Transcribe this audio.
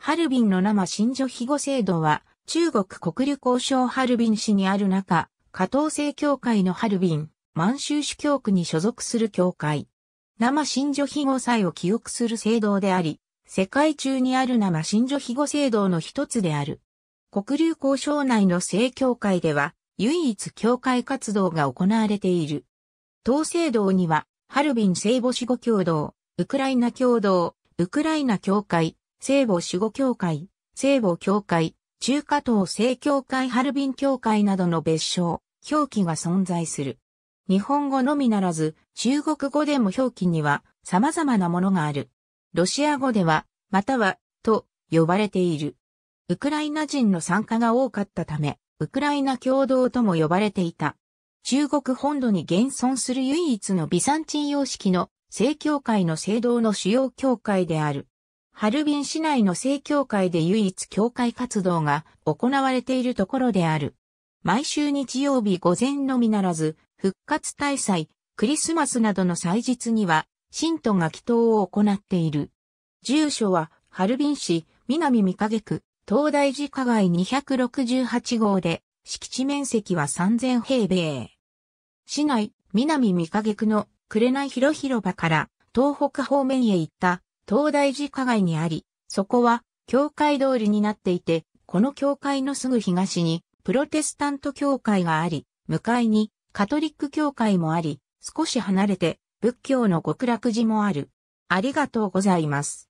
ハルビンの生新女庇護制度は、中国国立交渉ハルビン市にある中、加藤正教会のハルビン、満州主教区に所属する教会。生新女庇護祭を記憶する制度であり、世界中にある生新女庇護制度の一つである。国流交渉内の正教会では、唯一教会活動が行われている。統制堂には、ハルビン聖母子護教堂、ウクライナ教堂、ウクライナ教会、聖母守護教会、聖母教会、中華党聖教会ハルビン教会などの別称、表記が存在する。日本語のみならず、中国語でも表記には様々なものがある。ロシア語では、または、と呼ばれている。ウクライナ人の参加が多かったため、ウクライナ共同とも呼ばれていた。中国本土に現存する唯一のビサンチン様式の聖教会の聖堂の主要教会である。ハルビン市内の正教会で唯一教会活動が行われているところである。毎週日曜日午前のみならず、復活大祭、クリスマスなどの祭日には、信徒が祈祷を行っている。住所は、ハルビン市、南三影区、東大寺加害268号で、敷地面積は3000平米。市内、南三影区の紅広広場から、東北方面へ行った東大寺加害にあり、そこは教会通りになっていて、この教会のすぐ東にプロテスタント教会があり、向かいにカトリック教会もあり、少し離れて仏教の極楽寺もある。ありがとうございます。